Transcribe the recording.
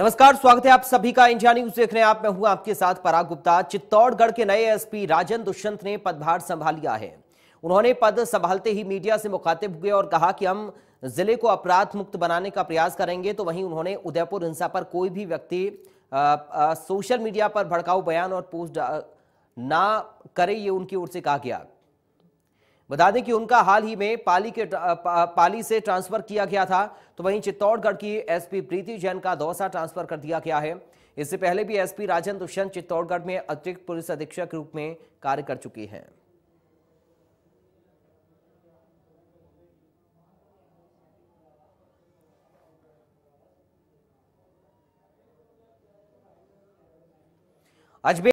नमस्कार स्वागत है आप सभी का इंडिया न्यूज देख रहे हैं आप मैं हूं आपके साथ पराग गुप्ता चित्तौड़गढ़ के नए एसपी राजन दुष्यंत ने पदभार संभाल लिया है उन्होंने पद संभालते ही मीडिया से मुखातिब हुए और कहा कि हम जिले को अपराध मुक्त बनाने का प्रयास करेंगे तो वहीं उन्होंने उदयपुर हिंसा पर कोई भी व्यक्ति सोशल मीडिया पर भड़काऊ बयान और पोस्ट ना करे ये उनकी ओर से कहा गया बता दें कि उनका हाल ही में पाली के पाली से ट्रांसफर किया गया था तो वहीं चित्तौड़गढ़ की एसपी प्रीति जैन का दौसा ट्रांसफर कर दिया गया है इससे पहले भी एसपी राजन दुष्यंत चित्तौड़गढ़ में अतिरिक्त पुलिस अधीक्षक के रूप में कार्य कर चुके हैं अजमेर